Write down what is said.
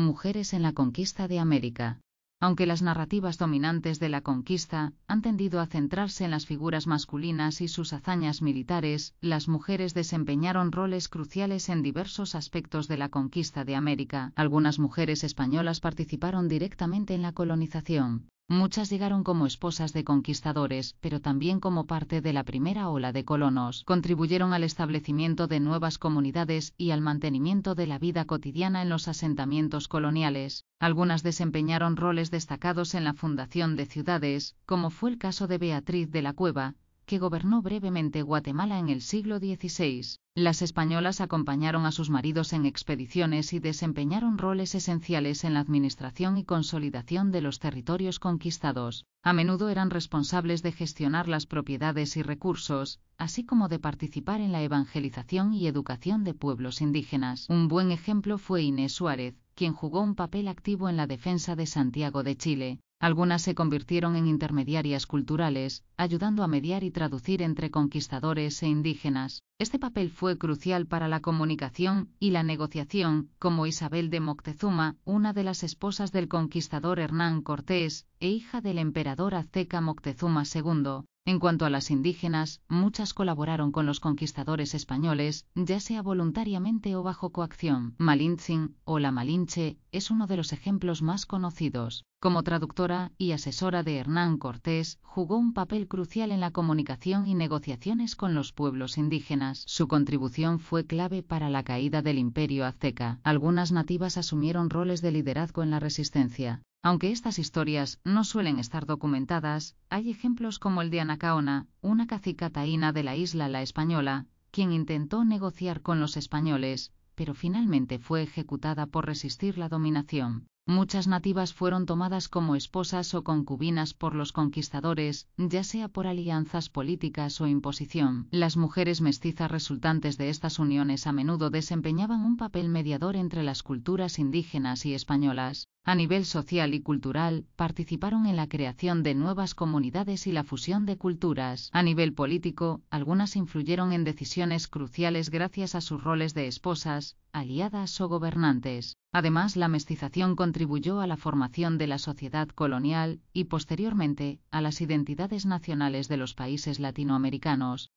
Mujeres en la conquista de América. Aunque las narrativas dominantes de la conquista han tendido a centrarse en las figuras masculinas y sus hazañas militares, las mujeres desempeñaron roles cruciales en diversos aspectos de la conquista de América. Algunas mujeres españolas participaron directamente en la colonización. Muchas llegaron como esposas de conquistadores, pero también como parte de la primera ola de colonos. Contribuyeron al establecimiento de nuevas comunidades y al mantenimiento de la vida cotidiana en los asentamientos coloniales. Algunas desempeñaron roles destacados en la fundación de ciudades, como fue el caso de Beatriz de la Cueva, que gobernó brevemente Guatemala en el siglo XVI, las españolas acompañaron a sus maridos en expediciones y desempeñaron roles esenciales en la administración y consolidación de los territorios conquistados. A menudo eran responsables de gestionar las propiedades y recursos, así como de participar en la evangelización y educación de pueblos indígenas. Un buen ejemplo fue Inés Suárez, quien jugó un papel activo en la defensa de Santiago de Chile, algunas se convirtieron en intermediarias culturales, ayudando a mediar y traducir entre conquistadores e indígenas. Este papel fue crucial para la comunicación y la negociación, como Isabel de Moctezuma, una de las esposas del conquistador Hernán Cortés, e hija del emperador azteca Moctezuma II, en cuanto a las indígenas, muchas colaboraron con los conquistadores españoles, ya sea voluntariamente o bajo coacción. Malintzin o la Malinche es uno de los ejemplos más conocidos. Como traductora y asesora de Hernán Cortés, jugó un papel crucial en la comunicación y negociaciones con los pueblos indígenas. Su contribución fue clave para la caída del imperio azteca. Algunas nativas asumieron roles de liderazgo en la resistencia. Aunque estas historias no suelen estar documentadas, hay ejemplos como el de Anacaona, una cacica taína de la isla La Española, quien intentó negociar con los españoles, pero finalmente fue ejecutada por resistir la dominación. Muchas nativas fueron tomadas como esposas o concubinas por los conquistadores, ya sea por alianzas políticas o imposición. Las mujeres mestizas resultantes de estas uniones a menudo desempeñaban un papel mediador entre las culturas indígenas y españolas. A nivel social y cultural, participaron en la creación de nuevas comunidades y la fusión de culturas. A nivel político, algunas influyeron en decisiones cruciales gracias a sus roles de esposas, aliadas o gobernantes. Además, la mestización contribuyó a la formación de la sociedad colonial y posteriormente a las identidades nacionales de los países latinoamericanos,